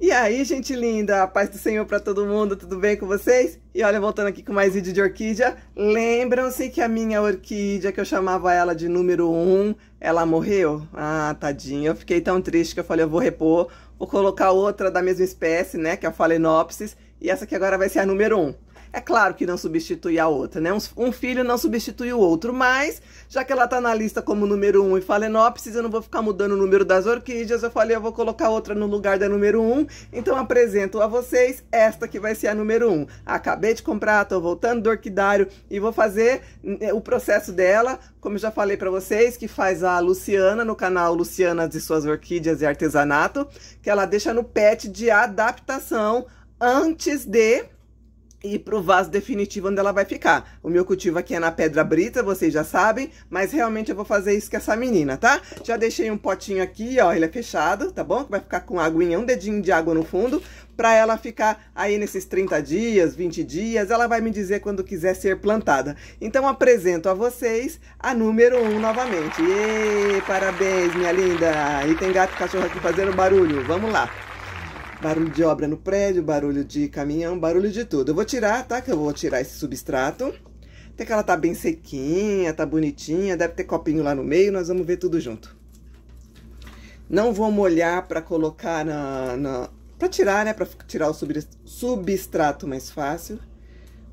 E aí, gente linda, paz do Senhor para todo mundo, tudo bem com vocês? E olha, voltando aqui com mais vídeo de orquídea, lembram-se que a minha orquídea, que eu chamava ela de número 1, ela morreu? Ah, tadinha, eu fiquei tão triste que eu falei, eu vou repor, vou colocar outra da mesma espécie, né, que é a Phalaenopsis, e essa aqui agora vai ser a número 1. É claro que não substitui a outra, né? Um, filho não substitui o outro, mas já que ela tá na lista como número um e Phalaenopsis, eu não vou ficar mudando o número das orquídeas, eu falei, eu vou colocar outra no lugar da número um, então apresento a vocês esta que vai ser a número um. Acabei de comprar, estou voltando do orquidário e vou fazer né, o processo dela, como eu já falei para vocês, que faz a Luciana no canal Luciana de suas orquídeas e artesanato, que ela deixa no pet de adaptação antes de e para o vaso definitivo onde ela vai ficar. O meu cultivo aqui é na pedra brita, vocês já sabem, mas realmente eu vou fazer isso com essa menina, tá? Já deixei um potinho aqui, ó, ele é fechado, tá bom? Vai ficar com aguinha, um dedinho de água no fundo, para ela ficar aí nesses 30 dias, 20 dias, ela vai me dizer quando quiser ser plantada. Então apresento a vocês a número 1 novamente. E parabéns, minha linda! E tem gato e cachorro aqui fazendo barulho, vamos lá! Barulho de obra no prédio, barulho de caminhão, barulho de tudo. Eu vou tirar, tá? Que eu vou tirar esse substrato. Até que ela tá bem sequinha, tá bonitinha, deve ter copinho lá no meio, nós vamos ver tudo junto. Não vou molhar para colocar na, na para tirar, né? Para tirar o substrato mais fácil.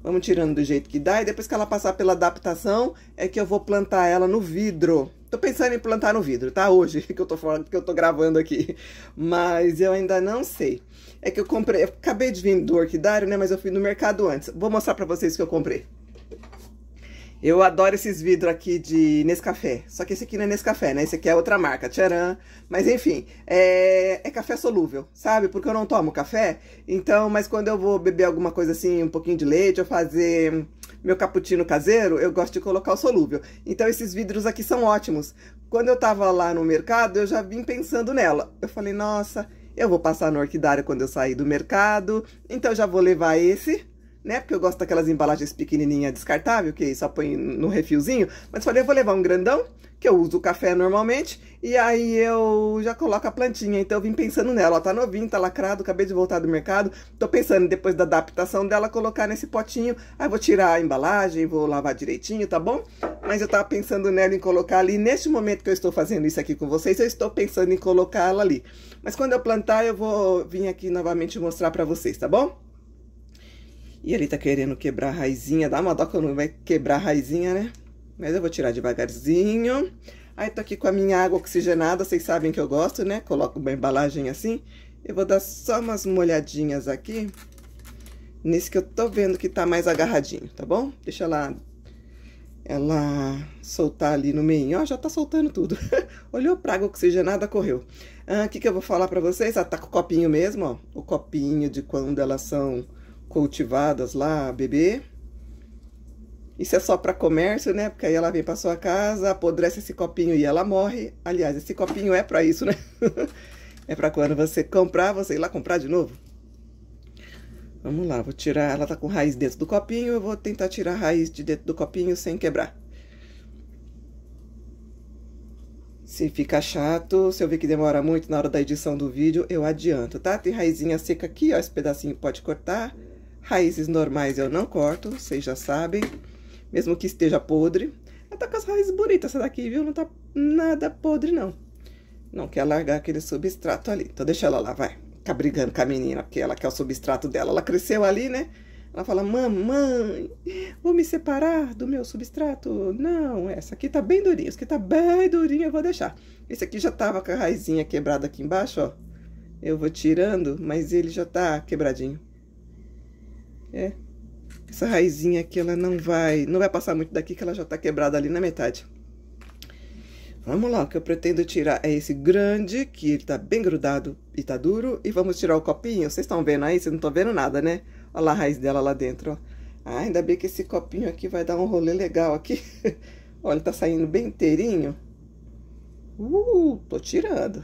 Vamos tirando do jeito que dá e depois que ela passar pela adaptação é que eu vou plantar ela no vidro. Tô pensando em plantar no vidro, tá? Hoje que eu tô falando, que eu tô gravando aqui. Mas eu ainda não sei. É que eu comprei, eu acabei de vir do orquidário, né? Mas eu fui no mercado antes. Vou mostrar pra vocês o que eu comprei. Eu adoro esses vidros aqui de Nescafé. Só que esse aqui não é Nescafé, né? Esse aqui é outra marca, Tcharam. Mas enfim, é... é, café solúvel, sabe? Porque eu não tomo café. Então, mas quando eu vou beber alguma coisa assim, um pouquinho de leite, eu fazer meu cappuccino caseiro, eu gosto de colocar o solúvel. Então esses vidros aqui são ótimos. Quando eu tava lá no mercado, eu já vim pensando nela. Eu falei, nossa, eu vou passar no orquidário quando eu sair do mercado, então já vou levar esse né? Porque eu gosto daquelas embalagens pequenininha descartável, que só põe no refilzinho. Mas falei, eu vou levar um grandão, que eu uso o café normalmente, e aí eu já coloco a plantinha. Então eu vim pensando nela, ó, tá novinho, tá lacrado, acabei de voltar do mercado. Tô pensando, depois da adaptação dela, colocar nesse potinho. Aí vou tirar a embalagem, vou lavar direitinho, tá bom? Mas eu tava pensando nela em colocar ali. Neste momento que eu estou fazendo isso aqui com vocês, eu estou pensando em colocá-la ali. Mas quando eu plantar, eu vou vir aqui novamente mostrar pra vocês, tá bom? E ele tá querendo quebrar a raizinha da madoca, não vai quebrar a raizinha, né? Mas eu vou tirar devagarzinho. Aí tô aqui com a minha água oxigenada, vocês sabem que eu gosto, né? Coloco uma embalagem assim. Eu vou dar só umas molhadinhas aqui. Nesse que eu tô vendo que tá mais agarradinho, tá bom? Deixa ela, ela soltar ali no meio. Ó, já tá soltando tudo. Olhou pra água oxigenada, correu. Ah, o ah, que que eu vou falar pra vocês? Ah, tá com o copinho mesmo, ó. O copinho de quando elas são cultivadas lá, bebê. Isso é só para comércio, né? Porque aí ela vem para sua casa, apodrece esse copinho e ela morre. Aliás, esse copinho é para isso, né? é para quando você comprar, você ir lá comprar de novo. Vamos lá, vou tirar. Ela tá com raiz dentro do copinho. Eu vou tentar tirar a raiz de dentro do copinho sem quebrar. Se ficar chato, se eu ver que demora muito na hora da edição do vídeo, eu adianto, tá? Tem raizinha seca aqui, ó. Esse pedacinho pode cortar. Raízes normais eu não corto, vocês já sabem, mesmo que esteja podre. Ela tá com as raízes bonitas essa daqui, viu? Não tá nada podre, não. Não quer largar aquele substrato ali. Então deixa ela lá, vai. Tá brigando com a menina, porque ela quer o substrato dela. Ela cresceu ali, né? Ela fala, mamãe, vou me separar do meu substrato? Não, essa aqui tá bem durinha, esse aqui tá bem durinho, eu vou deixar. Esse aqui já tava com a raizinha quebrada aqui embaixo, ó. Eu vou tirando, mas ele já tá quebradinho. É. Essa raizinha aqui, ela não vai, não vai passar muito daqui, que ela já tá quebrada ali na metade. Vamos lá, o que eu pretendo tirar é esse grande, que ele tá bem grudado e tá duro. E vamos tirar o copinho. Vocês estão vendo aí? Vocês não estão vendo nada, né? Olha lá a raiz dela lá dentro, ó. Ah, ainda bem que esse copinho aqui vai dar um rolê legal aqui. Olha, tá saindo bem inteirinho. Uh, tô tirando.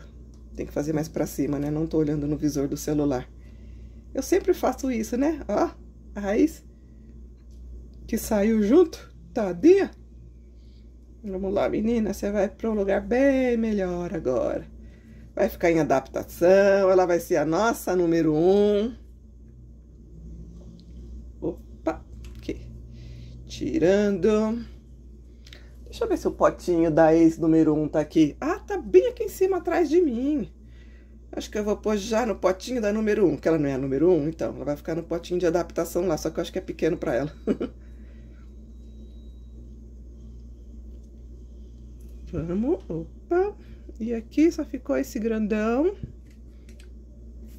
Tem que fazer mais pra cima, né? Não tô olhando no visor do celular. Eu sempre faço isso, né? Ó, a raiz que saiu junto, tadinha. Vamos lá, menina, você vai para um lugar bem melhor agora. Vai ficar em adaptação, ela vai ser a nossa número um. Opa, aqui. Tirando. Deixa eu ver se o potinho da ex número um tá aqui. Ah, tá bem aqui em cima, atrás de mim. Acho que eu vou pôr já no potinho da número 1, que ela não é a número 1, então ela vai ficar no potinho de adaptação lá, só que eu acho que é pequeno para ela. Vamos, opa. E aqui só ficou esse grandão.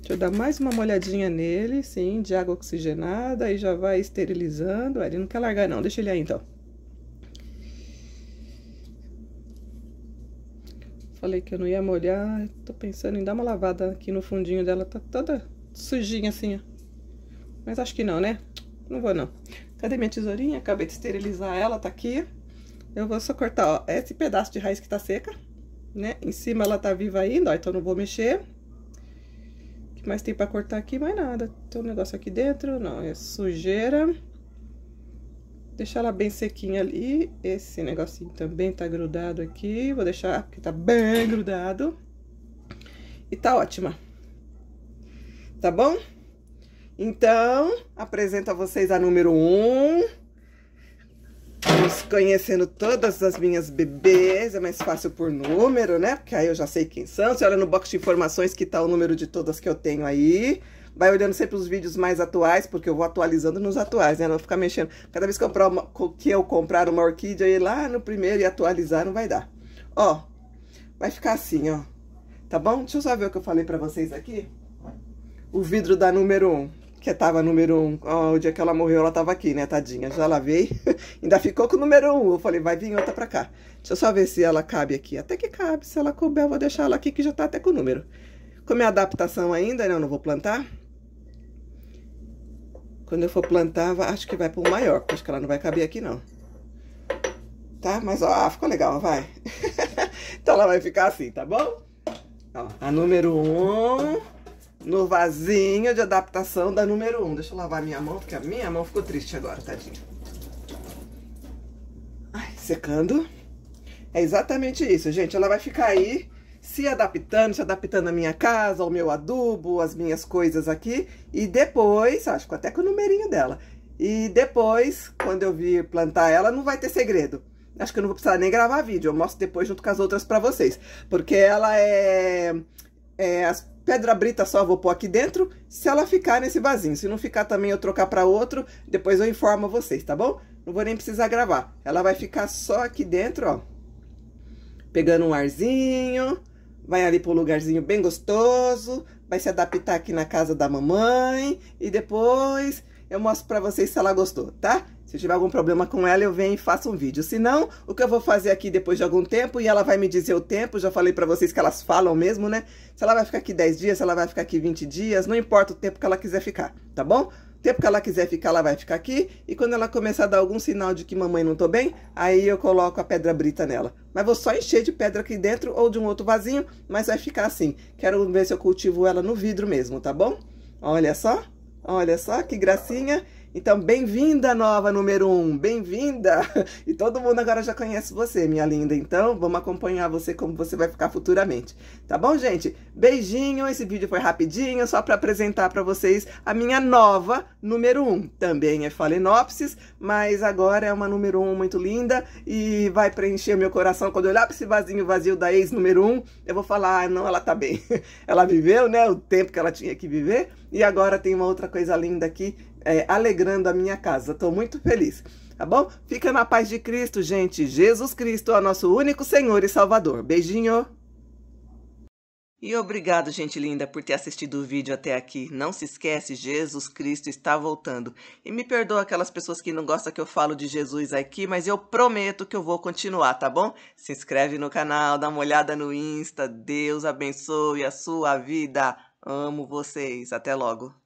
Deixa eu dar mais uma molhadinha nele, sim, de água oxigenada, e já vai esterilizando. Ele não quer largar não, deixa ele aí então. falei que eu não ia molhar. Tô pensando em dar uma lavada aqui no fundinho dela. Tá toda sujinha assim, ó. Mas acho que não, né? Não vou, não. Cadê minha tesourinha? Acabei de esterilizar ela, tá aqui. Eu vou só cortar, ó, esse pedaço de raiz que tá seca, né? Em cima ela tá viva ainda, ó, então não vou mexer. O que mais tem pra cortar aqui? Mais nada. Tem um negócio aqui dentro, não, é sujeira. Deixar ela bem sequinha ali. Esse negocinho também tá grudado aqui. Vou deixar porque tá bem grudado. E tá ótima. Tá bom? Então, apresento a vocês a número 1. Um. Vamos conhecendo todas as minhas bebês. É mais fácil por número, né? Porque aí eu já sei quem são. Você olha no box de informações que tá o número de todas que eu tenho aí vai olhando sempre os vídeos mais atuais, porque eu vou atualizando nos atuais, né? Não ficar mexendo. Cada vez que eu, comprar uma, que eu comprar uma orquídea, ir lá no primeiro e atualizar, não vai dar. Ó, vai ficar assim, ó. Tá bom? Deixa eu só ver o que eu falei pra vocês aqui. O vidro da número 1, um, que tava número 1. Um, ó, o dia que ela morreu, ela tava aqui, né, tadinha? Já lavei. Ainda ficou com o número 1. Um. Eu falei, vai vir outra pra cá. Deixa eu só ver se ela cabe aqui. Até que cabe. Se ela couber, eu vou deixar ela aqui, que já tá até com o número. Como é adaptação ainda, né? Eu não vou plantar. Quando eu for plantar, acho que vai pro maior, porque acho que ela não vai caber aqui, não. Tá? Mas, ó, ficou legal, vai. então, ela vai ficar assim, tá bom? Ó, a número 1 um, no vasinho de adaptação da número 1. Um. Deixa eu lavar minha mão, porque a minha mão ficou triste agora, tadinha. Ai, secando. É exatamente isso, gente. Ela vai ficar aí se adaptando, se adaptando à minha casa, ao meu adubo, às minhas coisas aqui. E depois, acho que até com o numerinho dela. E depois, quando eu vir plantar ela, não vai ter segredo. Acho que eu não vou precisar nem gravar vídeo, eu mostro depois junto com as outras pra vocês. Porque ela é... é as pedra brita só vou pôr aqui dentro, se ela ficar nesse vasinho. Se não ficar também eu trocar pra outro, depois eu informo vocês, tá bom? Não vou nem precisar gravar. Ela vai ficar só aqui dentro, ó. Pegando um arzinho, vai ali para um lugarzinho bem gostoso, vai se adaptar aqui na casa da mamãe e depois eu mostro para vocês se ela gostou, tá? Se tiver algum problema com ela, eu venho e faço um vídeo. Se não, o que eu vou fazer aqui depois de algum tempo, e ela vai me dizer o tempo, já falei para vocês que elas falam mesmo, né? Se ela vai ficar aqui 10 dias, se ela vai ficar aqui 20 dias, não importa o tempo que ela quiser ficar, tá bom? tempo que ela quiser ficar, ela vai ficar aqui. E quando ela começar a dar algum sinal de que mamãe não tô bem, aí eu coloco a pedra brita nela. Mas vou só encher de pedra aqui dentro ou de um outro vasinho, mas vai ficar assim. Quero ver se eu cultivo ela no vidro mesmo, tá bom? Olha só, olha só que gracinha. Então, bem-vinda, nova número 1, um, bem-vinda! E todo mundo agora já conhece você, minha linda. Então, vamos acompanhar você como você vai ficar futuramente. Tá bom, gente? Beijinho, esse vídeo foi rapidinho, só para apresentar para vocês a minha nova número 1. Um. Também é Falenopsis, mas agora é uma número 1 um muito linda e vai preencher meu coração. Quando eu olhar para esse vasinho vazio da ex número 1, um, eu vou falar, ah, não, ela tá bem. ela viveu, né, o tempo que ela tinha que viver. E agora tem uma outra coisa linda aqui é, alegrando a minha casa. Estou muito feliz, tá bom? Fica na paz de Cristo, gente. Jesus Cristo é nosso único Senhor e Salvador. Beijinho! E obrigado, gente linda, por ter assistido o vídeo até aqui. Não se esquece, Jesus Cristo está voltando. E me perdoa aquelas pessoas que não gostam que eu falo de Jesus aqui, mas eu prometo que eu vou continuar, tá bom? Se inscreve no canal, dá uma olhada no Insta. Deus abençoe a sua vida. Amo vocês. Até logo.